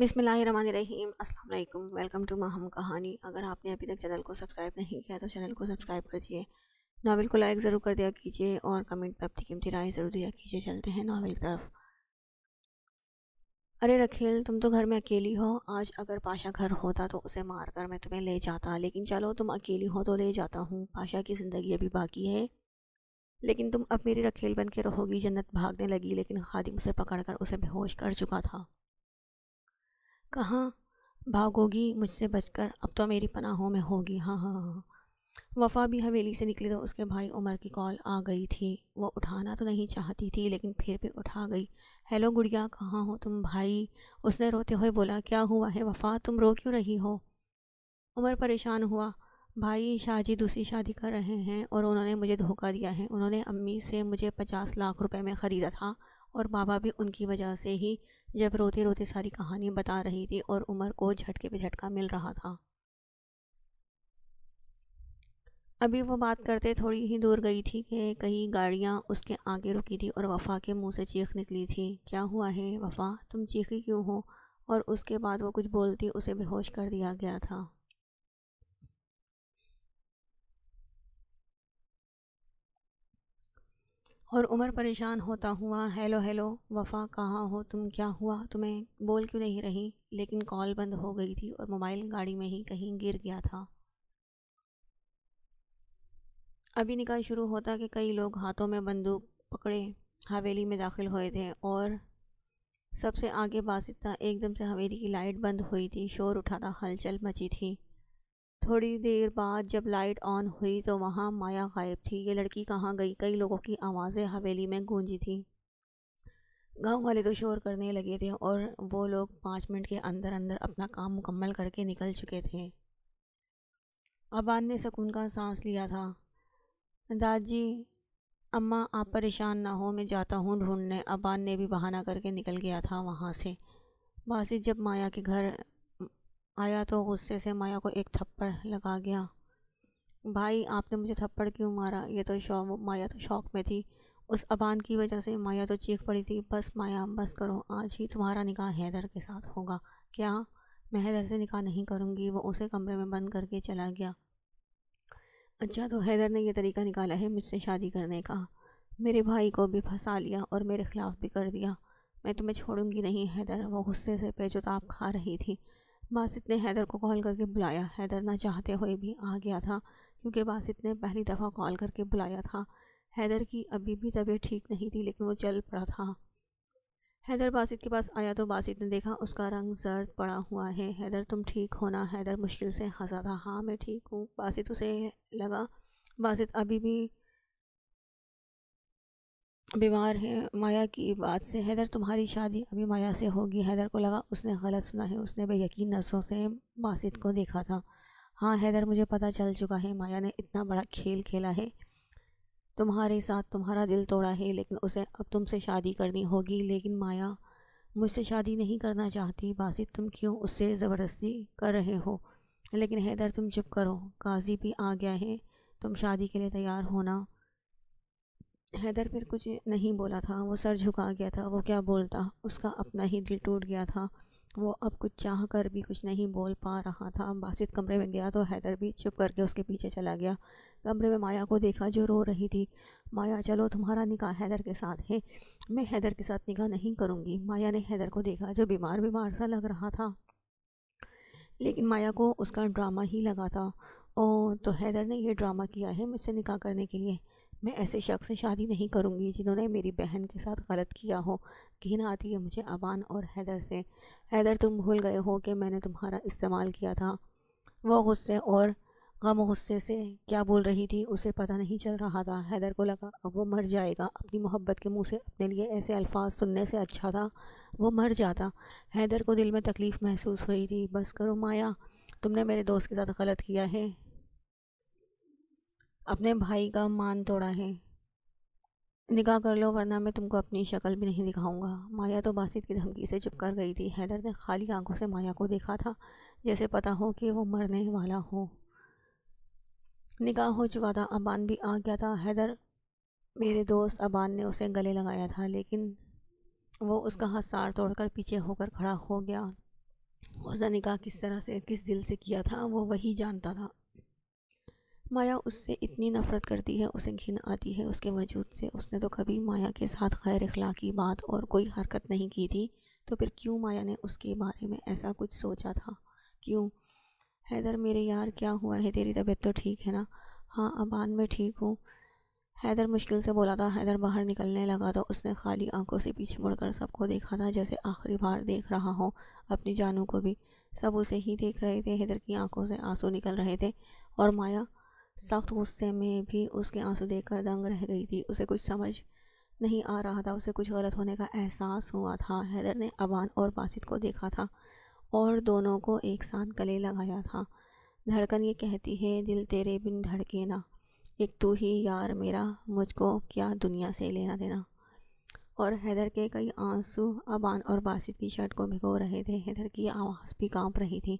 बिसमीम् अल्लाम welcome to Meham कहानी अगर आपने अभी तक चैनल को सब्सक्राइब नहीं किया तो चैनल को सब्सक्राइब कर दिए नावल को लाइक ज़रूर कर दिया कीजिए और कमेंट पर अपनी कीमती राय ज़रूर दिया कीजिए चलते हैं नावल की तरफ अरे रखेल तुम तो घर में अकेली हो आज अगर पाशा घर होता तो उसे मार कर मैं तुम्हें ले जाता लेकिन चलो तुम अकेली हो तो ले जाता हूँ पाशा की ज़िंदगी अभी बाकी है लेकिन तुम अब मेरी रखेल बन के रहोगी जन्नत भागने लगी लेकिन खादिम उसे कर उसे बेहोश कर चुका था कहाँ भागोगी मुझसे बचकर अब तो मेरी पनाहों में होगी हाँ हाँ हाँ, हाँ। वफ़ा भी हवेली से निकली तो उसके भाई उमर की कॉल आ गई थी वो उठाना तो नहीं चाहती थी लेकिन फिर भी उठा गई हेलो गुड़िया कहाँ हो तुम भाई उसने रोते हुए बोला क्या हुआ है वफ़ा तुम रो क्यों रही हो उमर परेशान हुआ भाई शाहजी दूसरी शादी कर रहे हैं और उन्होंने मुझे धोखा दिया है उन्होंने अम्मी से मुझे पचास लाख रुपए में ख़रीदा था और बाबा भी उनकी वजह से ही जब रोते रोते सारी कहानी बता रही थी और उमर को झटके पे झटका मिल रहा था अभी वो बात करते थोड़ी ही दूर गई थी कि कई गाड़ियाँ उसके आगे रुकी थी और वफ़ा के मुंह से चीख निकली थी क्या हुआ है वफ़ा तुम चीखी क्यों हो और उसके बाद वो कुछ बोलती उसे बेहोश कर दिया गया था और उमर परेशान होता हुआ हेलो हेलो वफ़ा कहाँ हो तुम क्या हुआ तुम्हें बोल क्यों नहीं रही लेकिन कॉल बंद हो गई थी और मोबाइल गाड़ी में ही कहीं गिर गया था अभी निकाह शुरू होता कि कई लोग हाथों में बंदूक पकड़े हवेली में दाखिल हुए थे और सबसे आगे बासित था एकदम से हवेली की लाइट बंद हुई थी शोर उठा था हलचल मची थी थोड़ी देर बाद जब लाइट ऑन हुई तो वहाँ माया गायब थी ये लड़की कहाँ गई कई लोगों की आवाज़ें हवेली में गूंजी थी गांव वाले तो शोर करने लगे थे और वो लोग पाँच मिनट के अंदर अंदर अपना काम मुकम्मल करके निकल चुके थे अबान ने सकून का सांस लिया था दादी अम्मा आप परेशान ना हो मैं जाता हूँ ढूंढने अबान ने भी बहाना करके निकल गया था वहाँ से बासित जब माया के घर आया तो गुस्से से माया को एक थप्पड़ लगा गया भाई आपने मुझे थप्पड़ क्यों मारा ये तो शौक माया तो शौक में थी उस अबान की वजह से माया तो चीख पड़ी थी बस माया बस करो आज ही तुम्हारा निकाह हैदर के साथ होगा क्या मैं हैदर से निकाह नहीं करूँगी वो उसे कमरे में बंद करके चला गया अच्छा तो हैदर ने यह तरीका निकाला है मुझसे शादी करने का मेरे भाई को भी फंसा लिया और मेरे ख़िलाफ़ भी कर दिया मैं तुम्हें छोड़ूंगी नहीं हैदर वो गुस्से से पेचोताप खा रही थी बासित ने हैदर को कॉल करके बुलाया हैदर ना चाहते हुए भी आ गया था क्योंकि बासित ने पहली दफ़ा कॉल करके बुलाया था हैदर की अभी भी तबीयत ठीक नहीं थी लेकिन वो चल पड़ा था हैदर बासित के पास आया तो बासित ने देखा उसका रंग जर्द पड़ा हुआ है हैदर तुम ठीक होना हैदर मुश्किल से हंसा था हाँ मैं ठीक हूँ बासित उसे लगा बासित अभी भी बीमार हैं माया की बात से हैदर तुम्हारी शादी अभी माया से होगी हैदर को लगा उसने गलत सुना है उसने बेयकीन नसों से बासित को देखा था हाँ हैदर मुझे पता चल चुका है माया ने इतना बड़ा खेल खेला है तुम्हारे साथ तुम्हारा दिल तोड़ा है लेकिन उसे अब तुमसे शादी करनी होगी लेकिन माया मुझसे शादी नहीं करना चाहती बासित तुम क्यों उससे ज़बरदस्ती कर रहे हो लेकिन हैदर तुम चुप करो काजी भी आ गया है तुम शादी के लिए तैयार होना हैदर फिर कुछ नहीं बोला था वो सर झुका गया था वो क्या बोलता उसका अपना ही दिल टूट गया था वो अब कुछ चाह कर भी कुछ नहीं बोल पा रहा था बासित कमरे में गया तो हैदर भी चुप करके उसके पीछे चला गया कमरे में माया को देखा जो रो रही थी माया चलो तुम्हारा निकाह हैदर के साथ है मैं हैदर के साथ निकाह नहीं करूँगी माया ने हैदर को देखा जो बीमार बीमार सा लग रहा था लेकिन माया को उसका ड्रामा ही लगा था ओ तो हैदर ने यह ड्रामा किया है मुझसे निकाह करने के लिए मैं ऐसे शख्स से शादी नहीं करूँगी जिन्होंने मेरी बहन के साथ गलत किया हो घिन आती है मुझे अबान और हैदर से हैदर तुम भूल गए हो कि मैंने तुम्हारा इस्तेमाल किया था वह गुस्से और गम गुस्से से क्या बोल रही थी उसे पता नहीं चल रहा था हैदर को लगा अब वो मर जाएगा अपनी मोहब्बत के मुंह से अपने लिए ऐसे अल्फाज सुनने से अच्छा था वो मर जाता हैदर को दिल में तकलीफ़ महसूस हुई थी बस करो माया तुमने मेरे दोस्त के साथ गलत किया है अपने भाई का मान तोड़ा है निकाह कर लो वरना मैं तुमको अपनी शक्ल भी नहीं दिखाऊंगा माया तो बासित की धमकी से चुप कर गई थी हैदर ने खाली आंखों से माया को देखा था जैसे पता हो कि वो मरने वाला हो निकाह हो चुका था अबान भी आ गया था हैदर मेरे दोस्त अबान ने उसे गले लगाया था लेकिन वो उसका हसार तोड़कर पीछे होकर खड़ा हो गया उसने निकाह किस तरह से किस दिल से किया था वो वही जानता था माया उससे इतनी नफ़रत करती है उसे घिन आती है उसके वजूद से उसने तो कभी माया के साथ खैर अखलाकी बात और कोई हरकत नहीं की थी तो फिर क्यों माया ने उसके बारे में ऐसा कुछ सोचा था क्यों हैदर मेरे यार क्या हुआ है तेरी तबीयत तो ठीक है ना हाँ अबान में ठीक हूँ हैदर मुश्किल से बोला था हैदर बाहर निकलने लगा था उसने खाली आंखों से पीछे मुड़कर सबको देखा था जैसे आखिरी बार देख रहा हो अपनी जानू को भी सब उसे ही देख रहे थे हैदर की आंखों से आंसू निकल रहे थे और माया सख्त गुस्से में भी उसके आंसू देखकर दंग रह गई थी उसे कुछ समझ नहीं आ रहा था उसे कुछ गलत होने का एहसास हुआ था हैदर ने अबान और बासित को देखा था और दोनों को एक साथ गले लगाया था धड़कन ये कहती है दिल तेरे बिन धड़के ना एक तू ही यार मेरा मुझको क्या दुनिया से लेना देना और हैदर के कई आंसू अबान और बासित की शर्ट को भिगो रहे थे हैदर की आवाज़ भी कांप रही थी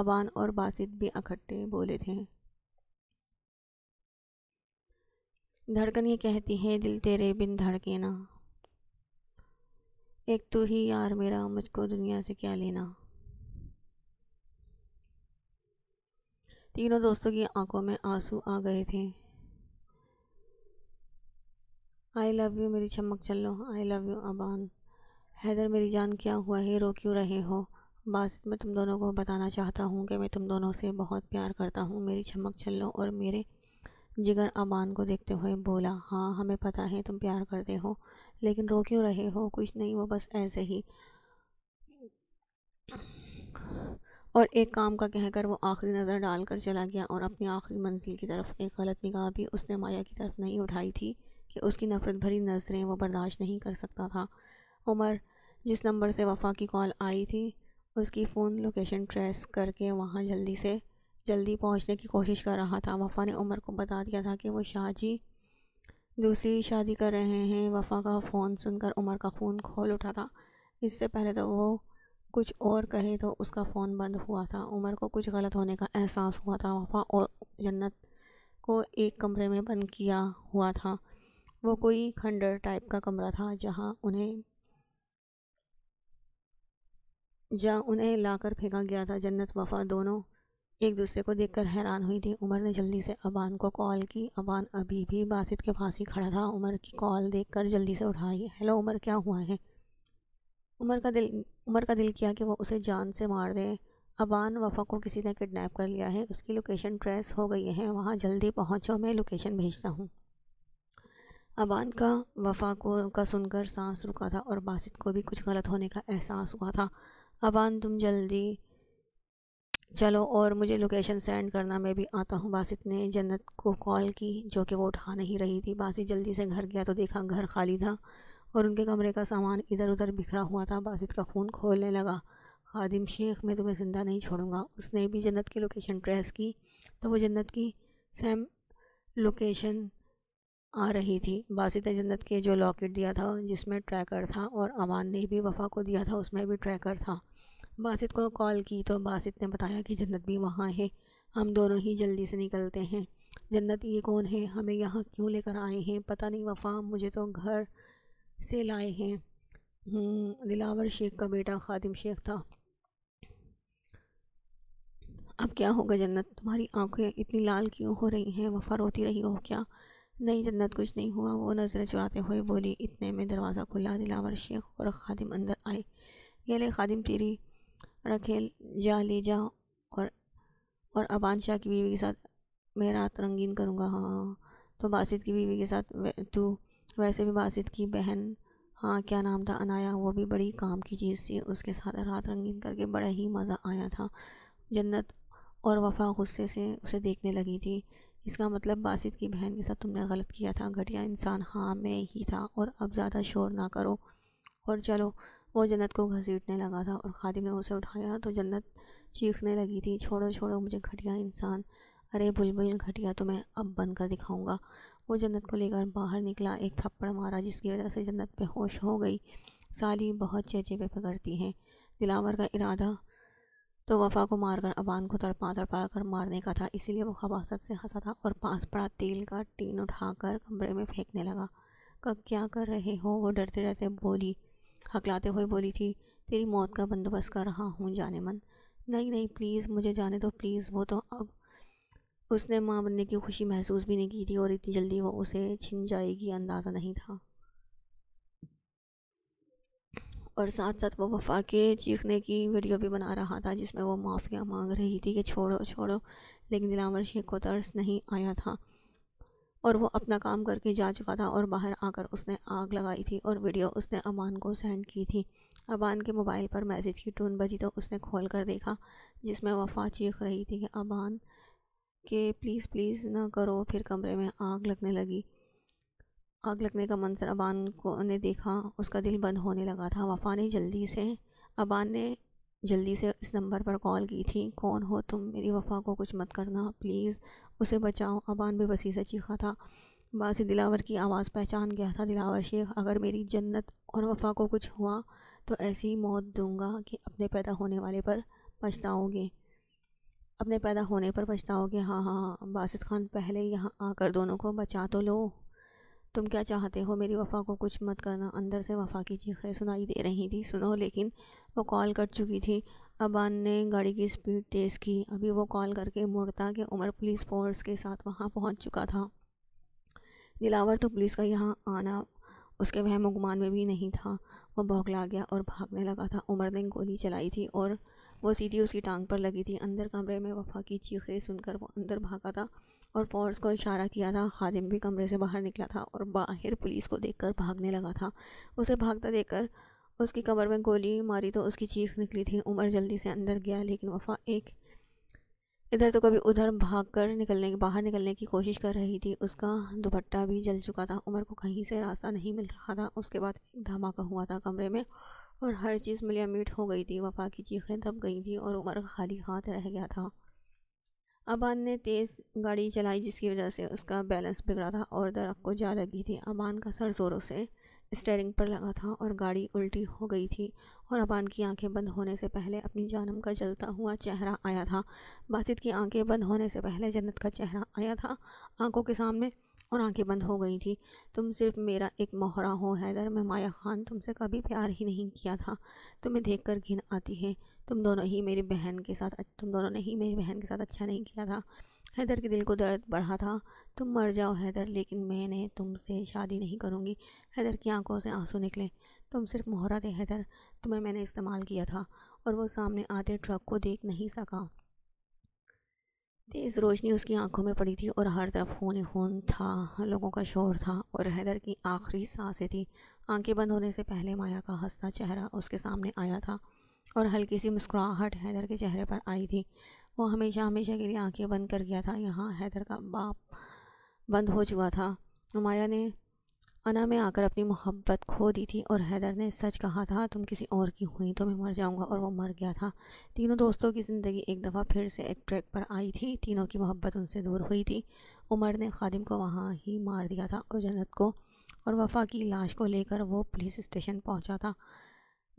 अबान और बासित भी इकट्ठे बोले थे धड़कन ये कहती है दिल तेरे बिन धड़के ना एक तू ही यार मेरा मुझको दुनिया से क्या लेना तीनों दोस्तों की आंखों में आंसू आ गए थे आई लव यू मेरी चमक चलो I love you Aban Haider मेरी जान क्या हुआ है रो क्यों रहे हो बात मैं तुम दोनों को बताना चाहता हूँ कि मैं तुम दोनों से बहुत प्यार करता हूँ मेरी चमक चलो और मेरे जिगर अमान को देखते हुए बोला हाँ हमें पता है तुम प्यार करते हो लेकिन रो क्यों रहे हो कुछ नहीं वो बस ऐसे ही और एक काम का कहकर वो आखिरी नज़र डालकर चला गया और अपनी आखिरी मंजिल की तरफ एक गलत निगाह भी उसने माया की तरफ नहीं उठाई थी कि उसकी नफ़रत भरी नज़रें वो बर्दाश्त नहीं कर सकता था उमर जिस नंबर से वफा की कॉल आई थी उसकी फ़ोन लोकेशन ट्रेस करके वहाँ जल्दी से जल्दी पहुंचने की कोशिश कर रहा था वफ़ा ने उमर को बता दिया था कि वो शाहजी दूसरी शादी कर रहे हैं वफ़ा का फ़ोन सुनकर उमर का फ़ोन खोल उठा था इससे पहले तो वो कुछ और कहे तो उसका फ़ोन बंद हुआ था उमर को कुछ गलत होने का एहसास हुआ था वफ़ा और जन्नत को एक कमरे में बंद किया हुआ था वो कोई खंडर टाइप का कमरा था जहाँ उन्हें जहाँ उन्हें लाकर फेंका गया था जन्नत वफ़ा दोनों एक दूसरे को देखकर हैरान हुई थी उमर ने जल्दी से अबान को कॉल की अबान अभी भी बासित के पास ही खड़ा था उमर की कॉल देखकर जल्दी से उठाई हेलो उमर क्या हुआ है उमर का दिल उमर का दिल किया कि वो उसे जान से मार दे अबान वफा को किसी ने किडनैप कर लिया है उसकी लोकेशन ट्रेस हो गई है वहाँ जल्दी पहुँचो मैं लोकेशन भेजता हूँ अबान का वफा को का सुनकर सांस रुका था और बासित को भी कुछ गलत होने का एहसास हुआ था अबान तुम जल्दी चलो और मुझे लोकेशन सेंड करना मैं भी आता हूँ बासित ने जन्नत को कॉल की जो कि वो उठा नहीं रही थी बासित जल्दी से घर गया तो देखा घर खाली था और उनके कमरे का सामान इधर उधर बिखरा हुआ था बासित का फ़ोन खोलने लगा खादिम शेख मैं तुम्हें ज़िंदा नहीं छोड़ूंगा उसने भी जन्नत की लोकेशन ट्रेस की तो वो जन्नत की सेम लोकेशन आ रही थी बासित ने जन्नत के जो लॉकेट दिया था जिसमें ट्रैकर था और अमान ने भी वफ़ा को दिया था उसमें भी ट्रैकर था बासित को कॉल की तो बासित ने बताया कि जन्नत भी वहाँ है हम दोनों ही जल्दी से निकलते हैं जन्नत ये कौन है हमें यहाँ क्यों लेकर आए हैं पता नहीं वफा मुझे तो घर से लाए हैं हम्म, दिलावर शेख का बेटा खादिम शेख था अब क्या होगा जन्नत तुम्हारी आंखें इतनी लाल क्यों हो रही हैं वफा रोती रही हो क्या नहीं जन्नत कुछ नहीं हुआ वो नज़रें चुराते हुए बोली इतने में दरवाज़ा खुला दिलावर शेख और खादिम अंदर आए ये ले खादिम तेरी रखेल जा ले जा और और अबान शाह की बीवी के साथ मैं रात रंगीन करूँगा हाँ, हाँ, हाँ। तो बासित की बीवी के साथ तू वैसे भी बासित की बहन हाँ क्या नाम था अनाया वो भी बड़ी काम की चीज़ थी उसके साथ रात रंगीन करके बड़ा ही मज़ा आया था जन्नत और वफा गुस्से से उसे देखने लगी थी इसका मतलब बासित की बहन के साथ तुमने गलत किया था घटिया इंसान हाँ मैं ही था और अब ज़्यादा शोर ना करो और चलो वो जन्नत को घसीटने लगा था और खादिम ने उसे उठाया तो जन्नत चीखने लगी थी छोड़ो छोड़ो मुझे घटिया इंसान अरे बुलबुल घटिया तो मैं अब बंद कर दिखाऊंगा वो जन्नत को लेकर बाहर निकला एक थप्पड़ मारा जिसकी वजह से जन्नत बेहोश हो गई साली बहुत चेचेपे पे करती हैं दिलावर का इरादा तो वफा को मारकर अबान को तड़पा तड़पा कर मारने का था इसीलिए वो हवासत से हंसा था और पास पड़ा तेल का टीन उठाकर कमरे में फेंकने लगा कब क्या कर रहे हो वो डरते डरते बोली हकलाते हुए बोली थी तेरी मौत का बंदोबस्त कर रहा हूँ जाने मन नहीं नहीं प्लीज़ मुझे जाने दो प्लीज़ वो तो अब उसने माँ बनने की खुशी महसूस भी नहीं की थी और इतनी जल्दी वो उसे छिन जाएगी अंदाज़ा नहीं था और साथ साथ वो वफा के चीखने की वीडियो भी बना रहा था जिसमें वो माफ़िया मांग रही थी कि छोड़ो छोड़ो लेकिन दिलावर शेख को तर्स नहीं आया था और वो अपना काम करके जा चुका था और बाहर आकर उसने आग लगाई थी और वीडियो उसने अमान को सेंड की थी अबान के मोबाइल पर मैसेज की टून बजी तो उसने खोल कर देखा जिसमें वफा चीख रही थी कि अबान के प्लीज़ प्लीज़ ना करो फिर कमरे में आग लगने लगी आग लगने का मंसर अबान को ने देखा उसका दिल बंद होने लगा था वफा ने जल्दी से अबान ने जल्दी से इस नंबर पर कॉल की थी कौन हो तुम मेरी वफ़ा को कुछ मत करना प्लीज़ उसे बचाओ अबान वसी से चीखा था बासी दिलावर की आवाज़ पहचान गया था दिलावर शेख अगर मेरी जन्नत और वफ़ा को कुछ हुआ तो ऐसी मौत दूंगा कि अपने पैदा होने वाले पर पछताओगे अपने पैदा होने पर पछताओगे हाँ हाँ, हाँ। बासित खान पहले यहाँ आकर दोनों को बचा तो लो तुम क्या चाहते हो मेरी वफ़ा को कुछ मत करना अंदर से वफ़ा की चीखें सुनाई दे रही थी सुनो लेकिन वो कॉल कट चुकी थी अबान ने गाड़ी की स्पीड तेज़ की अभी वो कॉल करके मुड़ता कि उमर पुलिस फोर्स के साथ वहाँ पहुँच चुका था दिलावर तो पुलिस का यहाँ आना उसके वह मुगमान में भी नहीं था वो बौखला गया और भागने लगा था उमर ने गोली चलाई थी और वो सीधी उसकी टांग पर लगी थी अंदर कमरे में वफ़ा की चीखें सुनकर वो अंदर भागा था और फोर्स को इशारा किया था खादिम भी कमरे से बाहर निकला था और बाहर पुलिस को देखकर भागने लगा था उसे भागता देखकर उसकी कमर में गोली मारी तो उसकी चीख निकली थी उमर जल्दी से अंदर गया लेकिन वफ़ा एक इधर तो कभी उधर भाग कर निकलने की बाहर निकलने की कोशिश कर रही थी उसका दुपट्टा भी जल चुका था उमर को कहीं से रास्ता नहीं मिल रहा था उसके बाद एक धमाका हुआ था कमरे में और हर चीज़ मीट हो गई थी वफा की चीखें दब गई थी और उमर खाली हाथ रह गया था अबान ने तेज़ गाड़ी चलाई जिसकी वजह से उसका बैलेंस बिगड़ा था और दरख्त को जा लगी थी अबान का सर ज़ोरों से स्टेयरिंग पर लगा था और गाड़ी उल्टी हो गई थी और अबान की आंखें बंद होने से पहले अपनी जानम का जलता हुआ चेहरा आया था बासित की आंखें बंद होने से पहले जन्नत का चेहरा आया था आंखों के सामने और आंखें बंद हो गई थी तुम सिर्फ मेरा एक मोहरा हो हैदर मैं माया खान तुमसे कभी प्यार ही नहीं किया था तुम्हें देख कर घिन आती है तुम दोनों ही मेरी बहन के साथ तुम दोनों ने ही मेरी बहन के साथ अच्छा नहीं किया था हैदर के दिल को दर्द बढ़ा था तुम मर जाओ हैदर लेकिन मैंने तुमसे शादी नहीं करूँगी हैदर की आंखों से आंसू निकले तुम सिर्फ मोहरा थे हैदर तुम्हें मैंने इस्तेमाल किया था और वो सामने आते ट्रक को देख नहीं सका तेज़ रोशनी उसकी आंखों में पड़ी थी और हर तरफ खून खून था लोगों का शोर था और हैदर की आखिरी सांसें थी आंखें बंद होने से पहले माया का हंसता चेहरा उसके सामने आया था और हल्की सी मुस्कुराहट हैदर के चेहरे पर आई थी वो हमेशा हमेशा के लिए आंखें बंद कर गया था यहाँ हैदर का बाप बंद हो चुका था माया ने अना में आकर अपनी मोहब्बत खो दी थी और हैदर ने सच कहा था तुम किसी और की हुई तो मैं मर जाऊंगा और वो मर गया था तीनों दोस्तों की ज़िंदगी एक दफ़ा फिर से एक ट्रैक पर आई थी तीनों की मोहब्बत उनसे दूर हुई थी उमर ने खादिम को वहाँ ही मार दिया था और जन्नत को और वफा की लाश को लेकर वो पुलिस स्टेशन पहुँचा था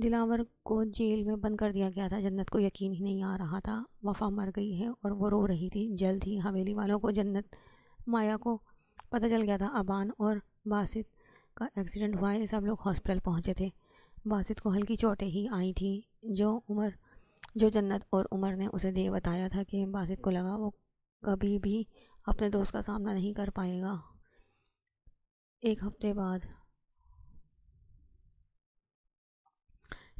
दिलावर को जेल में बंद कर दिया गया था जन्नत को यकीन ही नहीं आ रहा था वफा मर गई है और वो रो रही थी जल्द ही हवेली वालों को जन्नत माया को पता चल गया था अबान और बासित का एक्सीडेंट हुआ है सब लोग हॉस्पिटल पहुंचे थे बासित को हल्की चोटें ही आई थी जो उमर जो जन्नत और उमर ने उसे दे बताया था कि बासित को लगा वो कभी भी अपने दोस्त का सामना नहीं कर पाएगा एक हफ्ते बाद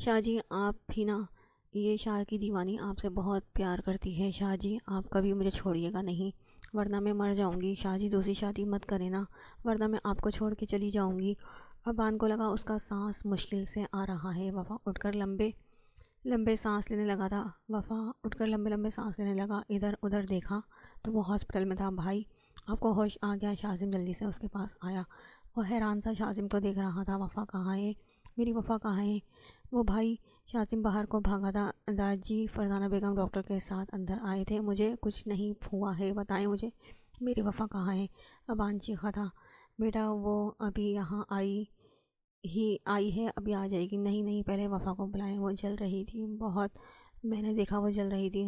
शाह जी आप भी ना ये शाह की दीवानी आपसे बहुत प्यार करती है शाह जी आप कभी मुझे छोड़िएगा नहीं वरना मैं मर जाऊंगी शाजी दूसरी शादी मत करे ना वरना मैं आपको छोड़ के चली जाऊंगी बान को लगा उसका सांस मुश्किल से आ रहा है वफ़ा उठकर लंबे लंबे सांस लेने लगा था वफ़ा उठकर लंबे लंबे सांस लेने लगा इधर उधर देखा तो वो हॉस्पिटल में था भाई आपको होश आ गया शाजिम जल्दी से उसके पास आया वो हैरान सा शाजिम को देख रहा था वफ़ा कहाँ है मेरी वफ़ा कहाँ है वो भाई शासिम बाहर को भागा था दाजी फरजाना बेगम डॉक्टर के साथ अंदर आए थे मुझे कुछ नहीं हुआ है बताएं मुझे मेरी वफ़ा कहाँ है अबान चीखा था बेटा वो अभी यहाँ आई ही आई है अभी आ जाएगी नहीं नहीं पहले वफ़ा को बुलाएं वो जल रही थी बहुत मैंने देखा वो जल रही थी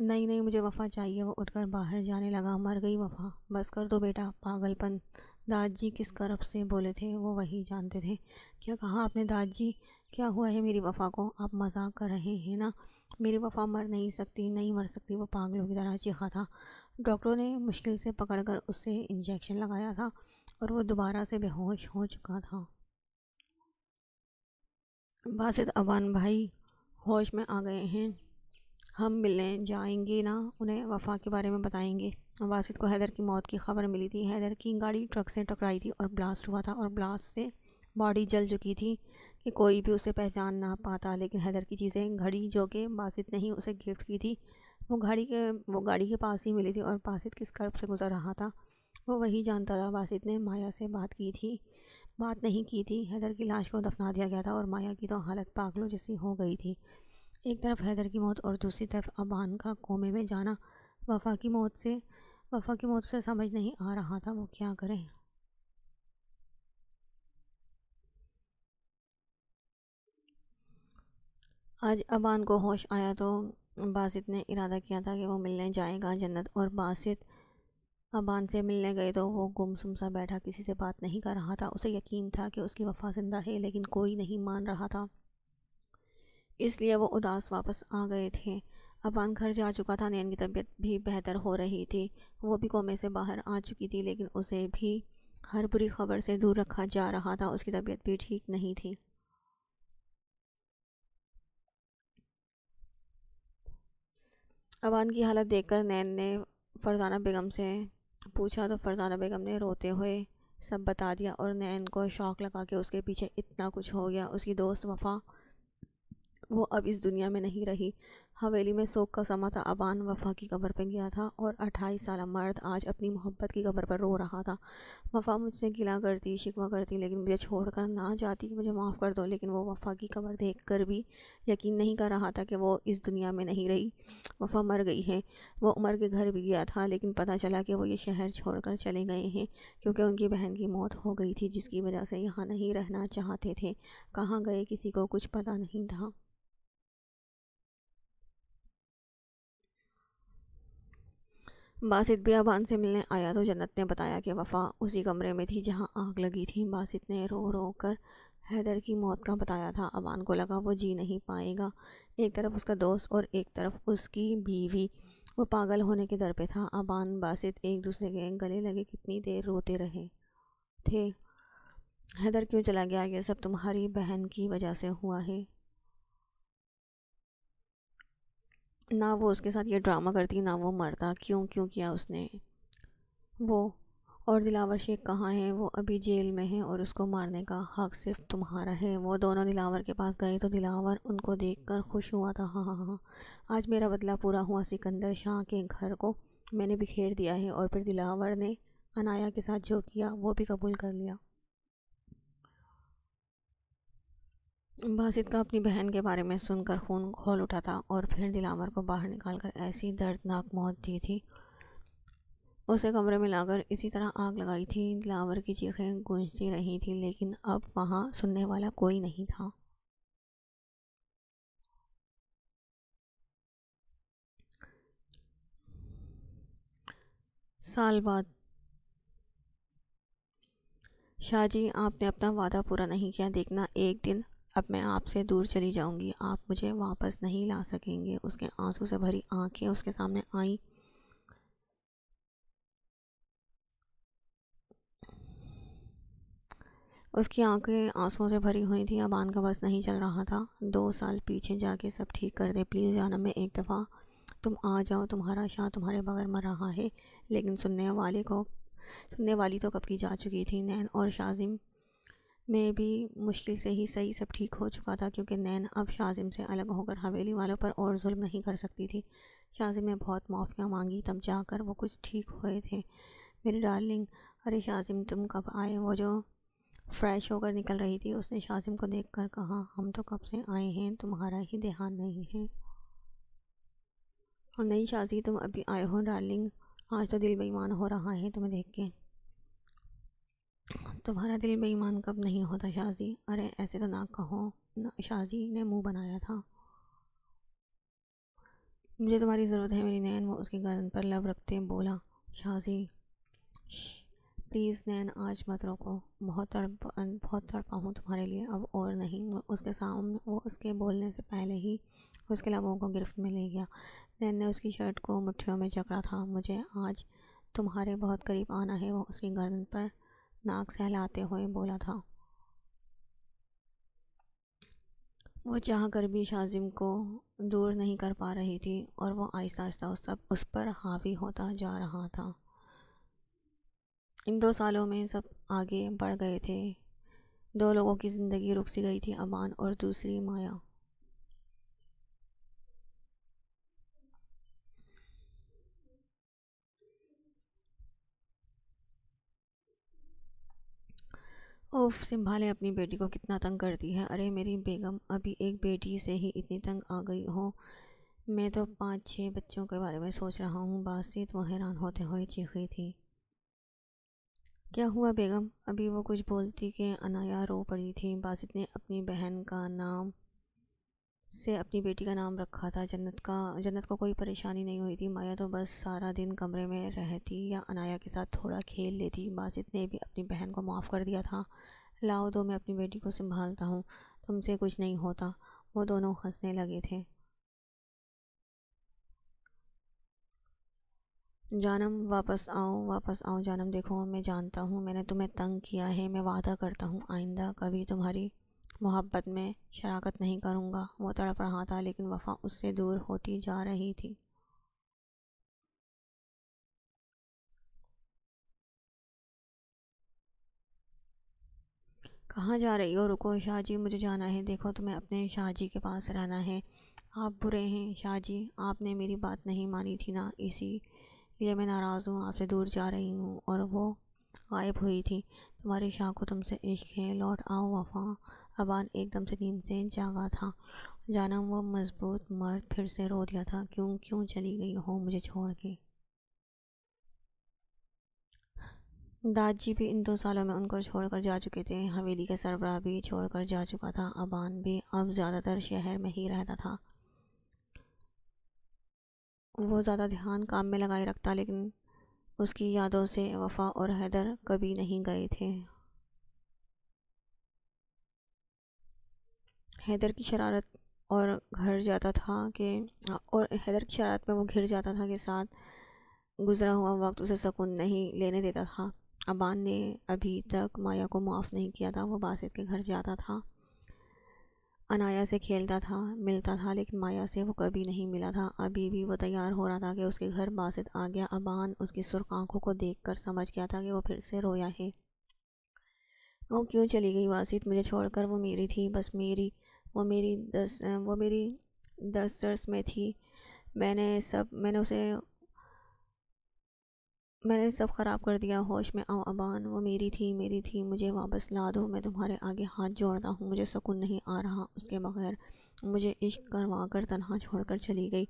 नहीं नहीं मुझे वफ़ा चाहिए वो उठकर बाहर जाने लगा मर गई वफ़ा बस कर दो बेटा पागलपन दादाजी किस करब से बोले थे वो वही जानते थे क्या कहा आपने दादाजी क्या हुआ है मेरी वफ़ा को आप मजाक कर रहे हैं ना मेरी वफ़ा मर नहीं सकती नहीं मर सकती वो पागलों की तरह चीखा था डॉक्टरों ने मुश्किल से पकड़कर उससे इंजेक्शन लगाया था और वो दोबारा से बेहोश हो चुका था बासित अवान भाई होश में आ गए हैं हम मिलने जाएंगे ना उन्हें वफा के बारे में बताएंगे वासिद को हैदर की मौत की खबर मिली थी हैदर की गाड़ी ट्रक से टकराई थी और ब्लास्ट हुआ था और ब्लास्ट से बॉडी जल चुकी थी कि कोई भी उसे पहचान ना पाता लेकिन हैदर की चीज़ें घड़ी जो कि बासित ने ही उसे गिफ्ट की थी वो घड़ी के वो गाड़ी के पास ही मिली थी और बासित किस कर्ब से गुज़र रहा था वो वही जानता था बासित ने माया से बात की थी बात नहीं की थी हैदर की लाश को दफना दिया गया था और माया की तो हालत पागलों जैसी हो गई थी एक तरफ हैदर की मौत और दूसरी तरफ अबान का कोमे में जाना वफा की मौत से वफा की मौत से समझ नहीं आ रहा था वो क्या करें आज अबान को होश आया तो बासित ने इरादा किया था कि वो मिलने जाएगा जन्नत और बासित अबान से मिलने गए तो वो गुमसुम सा बैठा किसी से बात नहीं कर रहा था उसे यकीन था कि उसकी वफा जिंदा है लेकिन कोई नहीं मान रहा था इसलिए वो उदास वापस आ गए थे अबान घर जा चुका था नैन की तबीयत भी बेहतर हो रही थी वो भी कोमे से बाहर आ चुकी थी लेकिन उसे भी हर बुरी खबर से दूर रखा जा रहा था उसकी तबीयत भी ठीक नहीं थी अवान की हालत देखकर नैन ने फ़रजाना बेगम से पूछा तो फ़रजाना बेगम ने रोते हुए सब बता दिया और नैन को शौक लगा कि उसके पीछे इतना कुछ हो गया उसकी दोस्त वफ़ा वो अब इस दुनिया में नहीं रही हवेली में शोक का समा था अबान वफ़ा की कब्र पर गया था और अट्ठाईस साल मर्द आज अपनी मोहब्बत की कब्र पर रो रहा था वफ़ा मुझसे गिला करती शिकवा करती लेकिन मुझे छोड़ कर ना जाती मुझे माफ़ कर दो लेकिन वो वफ़ा की कब्र देख कर भी यकीन नहीं कर रहा था कि वो इस दुनिया में नहीं रही वफ़ा मर गई है वो उमर के घर भी गया था लेकिन पता चला कि वो ये शहर छोड़ कर चले गए हैं क्योंकि उनकी बहन की मौत हो गई थी जिसकी वजह से यहाँ नहीं रहना चाहते थे कहाँ गए किसी को कुछ पता नहीं था बासित भी अबान से मिलने आया तो जन्नत ने बताया कि वफ़ा उसी कमरे में थी जहाँ आग लगी थी बासित ने रो रो कर हैदर की मौत का बताया था अबान को लगा वो जी नहीं पाएगा एक तरफ उसका दोस्त और एक तरफ उसकी बीवी वो पागल होने के दर पे था अबान बासित एक दूसरे के गले लगे कितनी देर रोते रहे थे हैदर क्यों चला गया ये सब तुम्हारी बहन की वजह से हुआ है ना वो उसके साथ ये ड्रामा करती ना वो मरता क्यों क्यों किया उसने वो और दिलावर शेख कहाँ हैं वो अभी जेल में है और उसको मारने का हक सिर्फ तुम्हारा है वो दोनों दिलावर के पास गए तो दिलावर उनको देखकर खुश हुआ था हाँ हाँ हाँ आज मेरा बदला पूरा हुआ सिकंदर शाह के घर को मैंने बिखेर दिया है और फिर दिलावर ने अनाया के साथ जो किया वो भी कबूल कर लिया बासित का अपनी बहन के बारे में सुनकर खून खोल उठा था और फिर दिलावर को बाहर निकालकर ऐसी दर्दनाक मौत दी थी उसे कमरे में लाकर इसी तरह आग लगाई थी दिलावर की चीखें गूंजती रही थी लेकिन अब वहाँ सुनने वाला कोई नहीं था साल बाद शाहजी आपने अपना वादा पूरा नहीं किया देखना एक दिन अब मैं आपसे दूर चली जाऊंगी आप मुझे वापस नहीं ला सकेंगे उसके आंसू से भरी आंखें उसके सामने आईं उसकी आंखें आंसुओं से भरी हुई थी अब आन का बस नहीं चल रहा था दो साल पीछे जाके सब ठीक कर दे प्लीज़ जाना मैं एक दफ़ा तुम आ जाओ तुम्हारा शाह तुम्हारे बगैर मर रहा है लेकिन सुनने वाले को सुनने वाली तो कब की जा चुकी थी नैन और शाजिम में भी मुश्किल से ही सही सब ठीक हो चुका था क्योंकि नैन अब शाजिम से अलग होकर हवेली वालों पर और जुल्म नहीं कर सकती थी शाजिम ने बहुत माफ़ियाँ मांगी तब जाकर वो कुछ ठीक हुए थे मेरी डार्लिंग अरे शाजिम तुम कब आए वो जो फ्रेश होकर निकल रही थी उसने शाजिम को देख कर कहा हम तो कब से आए हैं तुम्हारा ही देहान नहीं है और नहीं शाजी तुम अभी आए हो डार्लिंग आज तो दिल बेईमान हो रहा है तुम्हें देख के तुम्हारा दिल बेईमान कब नहीं होता शाजी अरे ऐसे तो ना कहो शाजी ने मुंह बनाया था मुझे तुम्हारी ज़रूरत है मेरी नैन वो उसकी गर्दन पर लव रखते बोला शाजी प्लीज़ नैन आज मत रोको बहुत तड़प बहुत तड़पा हूँ तुम्हारे लिए अब और नहीं वो उसके सामने वो उसके बोलने से पहले ही उसके लबों को गिरफ्त में ले गया नैन ने उसकी शर्ट को मुठ्ठियों में जकड़ा था मुझे आज तुम्हारे बहुत करीब आना है वो उसकी गर्दन पर नाक सहलाते हुए बोला था वो चाह कर भी शाजिम को दूर नहीं कर पा रही थी और वो आहिस्ता आहिस्ता उस सब उस पर हावी होता जा रहा था इन दो सालों में सब आगे बढ़ गए थे दो लोगों की ज़िंदगी रुक सी गई थी अमान और दूसरी माया ओफ सिम्बा ने अपनी बेटी को कितना तंग कर दी है अरे मेरी बेगम अभी एक बेटी से ही इतनी तंग आ गई हो मैं तो पाँच छः बच्चों के बारे में सोच रहा हूँ बातचीत वो हैरान होते हुए चीखी थी क्या हुआ बेगम अभी वो कुछ बोलती कि अनाया रो पड़ी थी बासित ने अपनी बहन का नाम से अपनी बेटी का नाम रखा था जन्नत का जन्नत को कोई परेशानी नहीं हुई थी माया तो बस सारा दिन कमरे में रहती या अनाया के साथ थोड़ा खेल लेती बासित ने भी अपनी बहन को माफ़ कर दिया था लाओ दो तो मैं अपनी बेटी को संभालता हूँ तुमसे कुछ नहीं होता वो दोनों हंसने लगे थे जानम वापस आओ वापस आओ जानम देखो मैं जानता हूँ मैंने तुम्हें तंग किया है मैं वादा करता हूँ आइंदा कभी तुम्हारी मोहब्बत में शराकत नहीं करूँगा वो तड़प रहा था लेकिन वफ़ा उससे दूर होती जा रही थी कहाँ जा रही हो रुको शाहजी मुझे जाना है देखो तुम्हें अपने शाहजी के पास रहना है आप बुरे हैं शाहजी आपने मेरी बात नहीं मानी थी ना इसी लिए मैं नाराज़ हूँ आपसे दूर जा रही हूँ और वो गायब हुई थी तुम्हारे शाह को तुमसे इश्क है लौट आओ वफा खबान एकदम से नींद से जागा था जाना वो मजबूत मर्द फिर से रो दिया था क्यों क्यों चली गई हो मुझे छोड़ के दादी भी इन दो सालों में उनको छोड़कर जा चुके थे हवेली का सरबरा भी छोड़कर जा चुका था अबान भी अब ज़्यादातर शहर में ही रहता था वो ज़्यादा ध्यान काम में लगाए रखता लेकिन उसकी यादों से वफ़ा और हैदर कभी नहीं गए थे हैदर की शरारत और घर जाता था कि हाँ, और हैदर की शरारत में वो घिर जाता था के साथ गुज़रा हुआ वक्त उसे सकून नहीं लेने देता था अबान ने अभी तक माया को माफ़ नहीं किया था वो बासित के घर जाता था अनाया से खेलता था मिलता था लेकिन माया से वो कभी नहीं मिला था अभी भी वो तैयार हो रहा था कि उसके घर बासित आ गया अबान उसकी सुर्ख आँखों को देख कर समझ गया था कि वो फिर से रोया है वो क्यों चली गई वासित मुझे छोड़कर वो मेरी थी बस मेरी वो मेरी दस वो मेरी दस दर्स में थी मैंने सब मैंने उसे मैंने सब ख़राब कर दिया होश में आओ अबान वो मेरी थी मेरी थी मुझे वापस ला दो मैं तुम्हारे आगे हाथ जोड़ता हूँ मुझे सुकून नहीं आ रहा उसके बगैर मुझे इश्क करवा कर तनहा छोड़ कर चली गई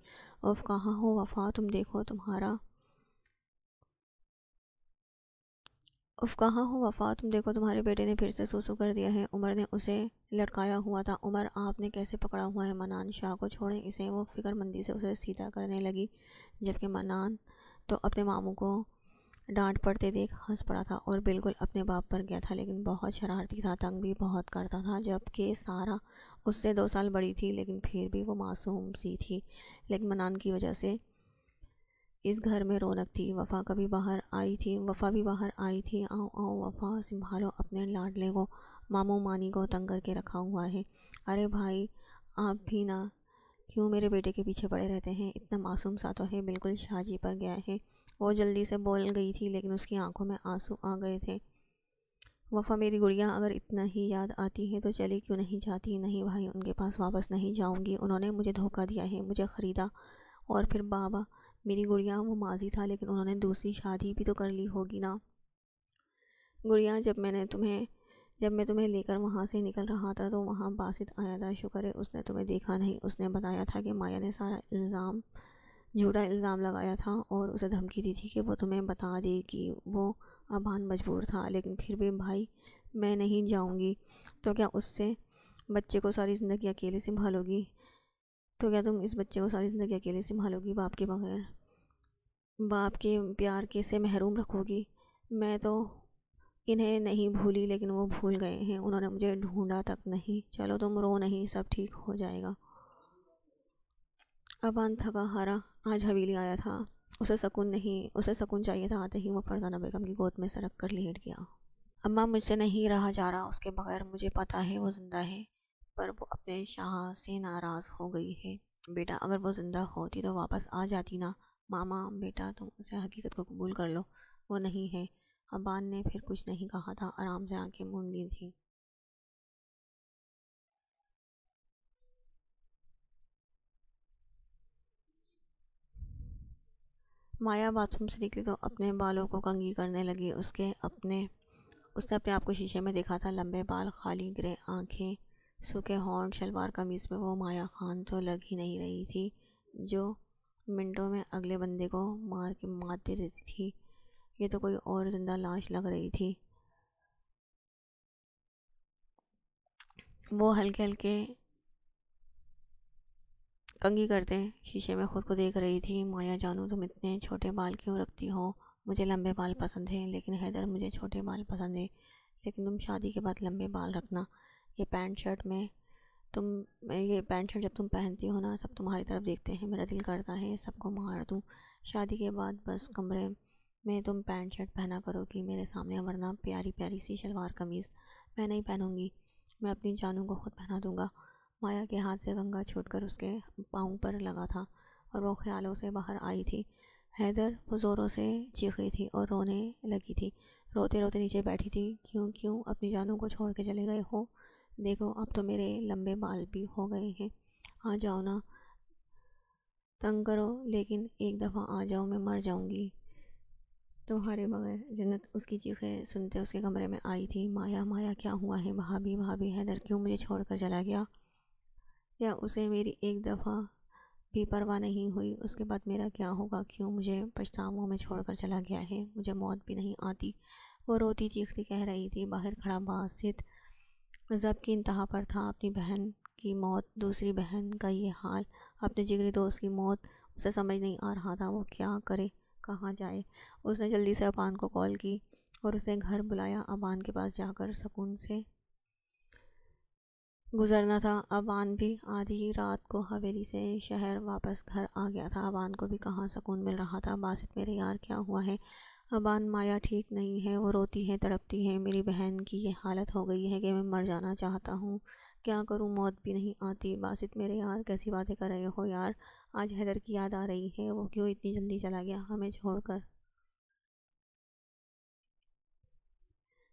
उफ कहाँ हो वफा तुम देखो तुम्हारा उफ कहाँ हो वफ़ा तुम देखो तुम्हारे बेटे ने फिर से सूसू कर दिया है उमर ने उसे लटकाया हुआ था उमर आपने कैसे पकड़ा हुआ है मनान शाह को छोड़ें इसे वो फिक्रमंदी से उसे सीधा करने लगी जबकि मनान तो अपने मामू को डांट पड़ते देख हंस पड़ा था और बिल्कुल अपने बाप पर गया था लेकिन बहुत शरारती था तंग भी बहुत करता था जबकि सारा उससे दो साल बड़ी थी लेकिन फिर भी वो मासूम सी थी लेकिन मनान की वजह से इस घर में रौनक थी वफ़ा कभी बाहर आई थी वफ़ा भी बाहर आई थी आओ आओ वफ़ा संभालो अपने लाडले को मामू मानी को तंग करके रखा हुआ है अरे भाई आप भी ना क्यों मेरे बेटे के पीछे पड़े रहते हैं इतना मासूम सा तो है बिल्कुल शाहजी पर गया है वो जल्दी से बोल गई थी लेकिन उसकी आंखों में आंसू आ गए थे वफ़ा मेरी गुड़िया अगर इतना ही याद आती है तो चली क्यों नहीं जाती नहीं भाई उनके पास वापस नहीं जाऊंगी उन्होंने मुझे धोखा दिया है मुझे ख़रीदा और फिर बाबा मेरी गुड़िया वो माजी था लेकिन उन्होंने दूसरी शादी भी तो कर ली होगी ना गुड़िया जब मैंने तुम्हें जब मैं तुम्हें लेकर वहाँ से निकल रहा था तो वहाँ बासित आया था शुक्र है उसने तुम्हें देखा नहीं उसने बताया था कि माया ने सारा इल्ज़ाम झूठा इल्ज़ाम लगाया था और उसे धमकी दी थी कि वो तुम्हें बता देगी वो अभान मजबूर था लेकिन फिर भी भाई मैं नहीं जाऊँगी तो क्या उससे बच्चे को सारी ज़िंदगी अकेले संभालोगी तो क्या तुम इस बच्चे को सारी ज़िंदगी अकेले संभालोगी बाप के बगैर बाप के प्यार के से महरूम रखोगी मैं तो इन्हें नहीं भूली लेकिन वो भूल गए हैं उन्होंने मुझे ढूंढा तक नहीं चलो तुम रो नहीं सब ठीक हो जाएगा अबान थका हारा आज हवेली आया था उसे सकून नहीं उसे सकून चाहिए था आते ही वो फरजाना बेगम की गोद में सरक कर लेट गया अम्मा मुझसे नहीं रहा जा रहा उसके बगैर मुझे पता है वो ज़िंदा है पर वो अपने शाह से नाराज़ हो गई है बेटा अगर वो ज़िंदा होती तो वापस आ जाती ना मामा बेटा तुम उसे हकीकत को कबूल कर लो वो नहीं है अबान ने फिर कुछ नहीं कहा था आराम से आंखें मूंद ली थी माया बाथरूम से निकली तो अपने बालों को कंगी करने लगी उसके अपने उसने अपने आप को शीशे में देखा था लंबे बाल खाली ग्रे आंखें सूखे हॉर्न शलवार कमीज़ में वो माया खान तो लग ही नहीं रही थी जो मिनटों में अगले बंदे को मार के मारती रहती थी ये तो कोई और ज़िंदा लाश लग रही थी वो हल्के हल्के कंगी करते शीशे में खुद को देख रही थी माया जानू तुम इतने छोटे बाल क्यों रखती हो मुझे लंबे बाल पसंद हैं लेकिन हैदर मुझे छोटे बाल पसंद हैं लेकिन तुम शादी के बाद लंबे बाल रखना ये पैंट शर्ट में तुम ये पैंट शर्ट जब तुम पहनती हो ना सब तुम्हारी तरफ देखते हैं मेरा दिल करता है सबको मार दूँ शादी के बाद बस कमरे में तुम पैंट शर्ट पहना करोगी मेरे सामने वरना प्यारी प्यारी सी शलवार कमीज़ मैं नहीं पहनूँगी मैं अपनी जानों को खुद पहना दूँगा माया के हाथ से गंगा कर उसके पाँव पर लगा था और वो ख्यालों से बाहर आई थी हैदर वो ज़ोरों से चीखी थी और रोने लगी थी रोते रोते नीचे बैठी थी क्यों क्यों अपनी जानों को छोड़ के चले गए हो देखो अब तो मेरे लंबे बाल भी हो गए हैं आ जाओ ना तंग करो लेकिन एक दफ़ा आ जाओ मैं मर जाऊंगी तुम्हारे तो बगैर जन्नत उसकी चीखें सुनते उसके कमरे में आई थी माया माया क्या हुआ है भाभी भाभी हैदर क्यों मुझे छोड़कर चला गया या उसे मेरी एक दफ़ा भी परवाह नहीं हुई उसके बाद मेरा क्या होगा क्यों मुझे पछतावों में छोड़कर चला गया है मुझे मौत भी नहीं आती वो रोती चीखती कह रही थी बाहर खड़ा बासित मज़हब की इंतहा पर था अपनी बहन की मौत दूसरी बहन का ये हाल अपने जिगरी दोस्त की मौत उसे समझ नहीं आ रहा था वो क्या करे कहाँ जाए उसने जल्दी से अपान को कॉल की और उसे घर बुलाया अबान के पास जाकर सुकून से गुज़रना था अबान भी आधी रात को हवेली से शहर वापस घर आ गया था अबान को भी कहाँ सुकून मिल रहा था बासित मेरे यार क्या हुआ है अबान माया ठीक नहीं है वो रोती है तड़पती है मेरी बहन की ये हालत हो गई है कि मैं मर जाना चाहता हूँ क्या करूँ मौत भी नहीं आती बासित मेरे यार कैसी बातें कर रहे हो यार आज हैदर की याद आ रही है वो क्यों इतनी जल्दी चला गया हमें छोड़कर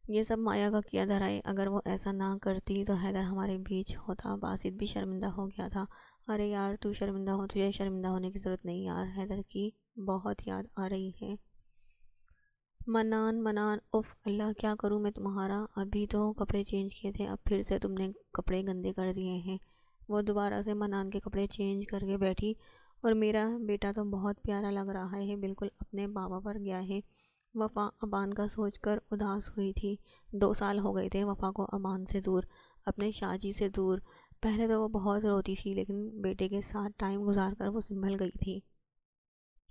ये सब माया का किया धराए अगर वो ऐसा ना करती तो हैदर हमारे बीच होता बासित भी शर्मिंदा हो गया था अरे यार तू शर्मिंदा हो तुझे शर्मिंदा होने की ज़रूरत नहीं यार हैदर की बहुत याद आ रही है मनान मनान उफ़ अल्लाह क्या करूँ मैं तुम्हारा अभी तो कपड़े चेंज किए थे अब फिर से तुमने कपड़े गंदे कर दिए हैं वो दोबारा से मनान के कपड़े चेंज करके बैठी और मेरा बेटा तो बहुत प्यारा लग रहा है बिल्कुल अपने बाबा पर गया है वफ़ा अबान का सोचकर उदास हुई थी दो साल हो गए थे वफ़ा को अबान से दूर अपने शाहजी से दूर पहले तो वो बहुत रोती थी लेकिन बेटे के साथ टाइम गुजार कर वो संभल गई थी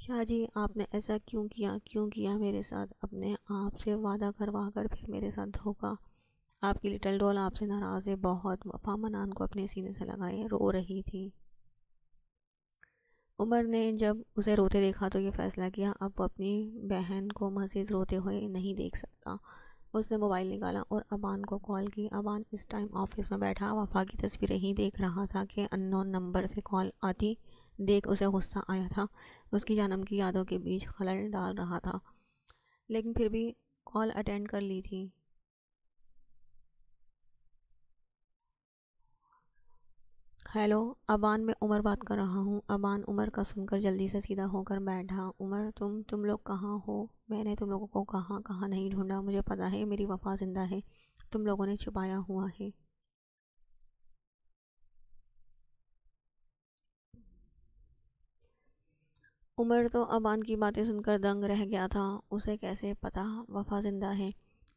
शाह जी आपने ऐसा क्यों किया क्यों किया मेरे साथ अपने आप से वादा करवा कर फिर मेरे साथ धोखा आपकी लिटल डॉल आपसे नाराज़ है बहुत वफा मनान को अपने सीने से लगाए रो रही थी उमर ने जब उसे रोते देखा तो ये फ़ैसला किया अब वो अपनी बहन को मस्जिद रोते हुए नहीं देख सकता उसने मोबाइल निकाला और अबान को कॉल की अबान इस टाइम ऑफिस में बैठा वफा की तस्वीरें ही देख रहा था कि अननोन नंबर से कॉल आती देख उसे गुस्सा आया था उसकी जन्म की यादों के बीच खलल डाल रहा था लेकिन फिर भी कॉल अटेंड कर ली थी हेलो अबान मैं उमर बात कर रहा हूँ अबान उमर का सुनकर जल्दी से सीधा होकर बैठा उमर तुम तुम लोग कहाँ हो मैंने तुम लोगों को कहाँ कहाँ नहीं ढूंढा मुझे पता है मेरी वफा ज़िंदा है तुम लोगों ने छुपाया हुआ है उमर तो अबान की बातें सुनकर दंग रह गया था उसे कैसे पता वफ़ा ज़िंदा है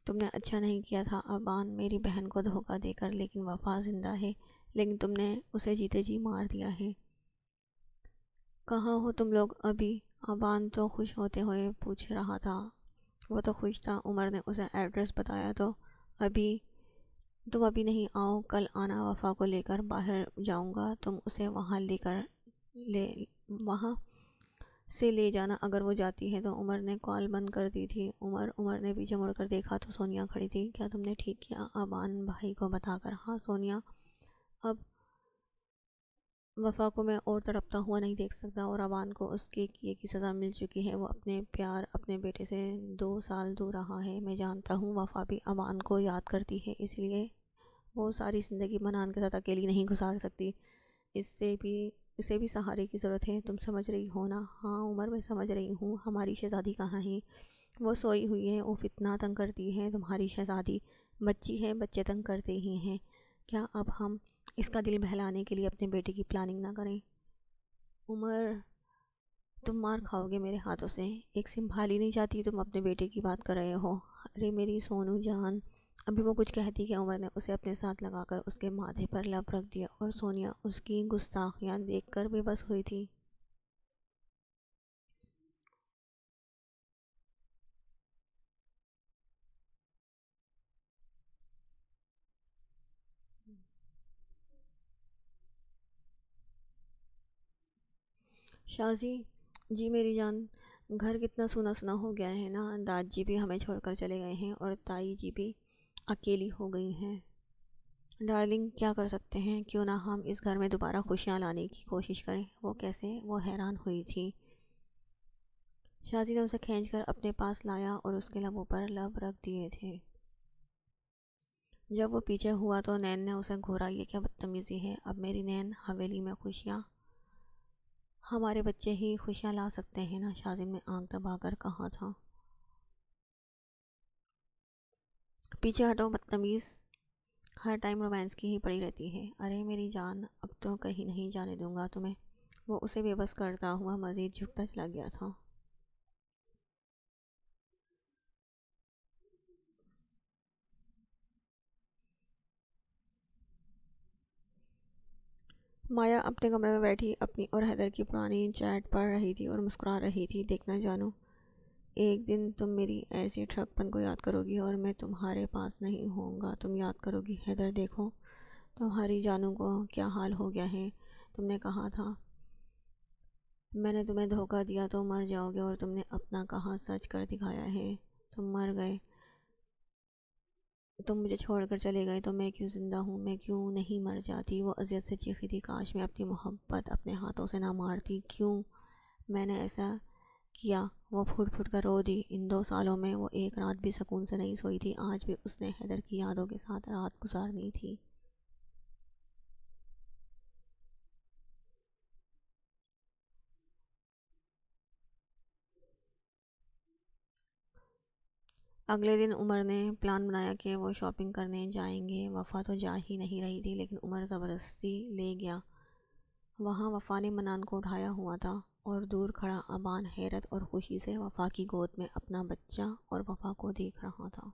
तुमने अच्छा नहीं किया था अबान मेरी बहन को धोखा देकर लेकिन वफ़ा ज़िंदा है लेकिन तुमने उसे जीते जी मार दिया है कहाँ हो तुम लोग अभी अबान तो खुश होते हुए पूछ रहा था वो तो खुश था उमर ने उसे एड्रेस बताया तो अभी तुम अभी नहीं आओ कल आना वफ़ा को लेकर बाहर जाऊंगा तुम उसे वहाँ लेकर ले वहाँ से ले जाना अगर वो जाती है तो उमर ने कॉल बंद कर दी थी उमर उमर ने पीछे मुड़कर देखा तो सोनिया खड़ी थी क्या तुमने ठीक किया अबान भाई को बताकर हाँ सोनिया अब वफा को मैं और तड़पता हुआ नहीं देख सकता और अवान को उसके किए की सज़ा मिल चुकी है वो अपने प्यार अपने बेटे से दो साल दूर रहा है मैं जानता हूँ वफा भी अवान को याद करती है इसलिए वो सारी ज़िंदगी मनान के साथ अकेली नहीं गुजार सकती इससे भी इसे भी सहारे की ज़रूरत है तुम समझ रही हो ना हाँ उम्र मैं समझ रही हूँ हमारी शहज़ादी कहाँ है वो सोई हुई है वो फितना तंग करती है तुम्हारी शहज़ादी बच्ची है बच्चे तंग करते ही हैं क्या अब हम इसका दिल बहलाने के लिए अपने बेटे की प्लानिंग ना करें उमर तुम मार खाओगे मेरे हाथों से एक संभाली नहीं जाती तुम अपने बेटे की बात कर रहे हो अरे मेरी सोनू जान अभी वो कुछ कहती कि उमर ने उसे अपने साथ लगाकर उसके माथे पर लब रख दिया और सोनिया उसकी गुस्ताखियाँ देखकर बेबस हुई थी शाजी जी मेरी जान घर कितना सुना सुना हो गया है ना दाद जी भी हमें छोड़कर चले गए हैं और ताई जी भी अकेली हो गई हैं डार्लिंग क्या कर सकते हैं क्यों ना हम इस घर में दोबारा खुशियाँ लाने की कोशिश करें वो कैसे वो हैरान हुई थी शाजी ने उसे खींच कर अपने पास लाया और उसके लबों पर लब रख दिए थे जब वो पीछे हुआ तो नैन ने उसे घोरा ये क्या बदतमीज़ी है अब मेरी नैन हवेली में खुशियाँ हमारे बच्चे ही खुशियाँ ला सकते हैं ना शाजिम ने आँख दबा कर कहा था पीछे हटो बदतमीज़ हर टाइम रोमांस की ही पड़ी रहती है अरे मेरी जान अब तो कहीं नहीं जाने दूंगा तुम्हें वो उसे बेबस करता हुआ मज़ीद झुकता चला गया था माया अपने कमरे में बैठी अपनी और हैदर की पुरानी चैट पढ़ रही थी और मुस्कुरा रही थी देखना जानूँ एक दिन तुम मेरी ऐसी ठगपन को याद करोगी और मैं तुम्हारे पास नहीं होऊंगा तुम याद करोगी हैदर देखो तुम्हारी जानों को क्या हाल हो गया है तुमने कहा था मैंने तुम्हें धोखा दिया तो मर जाओगे और तुमने अपना कहा सच कर दिखाया है तुम मर गए तुम मुझे छोड़कर चले गए तो मैं क्यों ज़िंदा हूँ मैं क्यों नहीं मर जाती वो अजियत से चीखी थी काश मैं अपनी मोहब्बत अपने हाथों से ना मारती क्यों मैंने ऐसा किया वो फूट फूट कर रो दी इन दो सालों में वो एक रात भी सुकून से नहीं सोई थी आज भी उसने हैदर की यादों के साथ रात गुजारनी थी अगले दिन उमर ने प्लान बनाया कि वो शॉपिंग करने जाएंगे वफ़ा तो जा ही नहीं रही थी लेकिन उमर ज़बरदस्ती ले गया वहाँ वफ़ा ने मनान को उठाया हुआ था और दूर खड़ा अबान हैरत और खुशी से वफ़ा की गोद में अपना बच्चा और वफ़ा को देख रहा था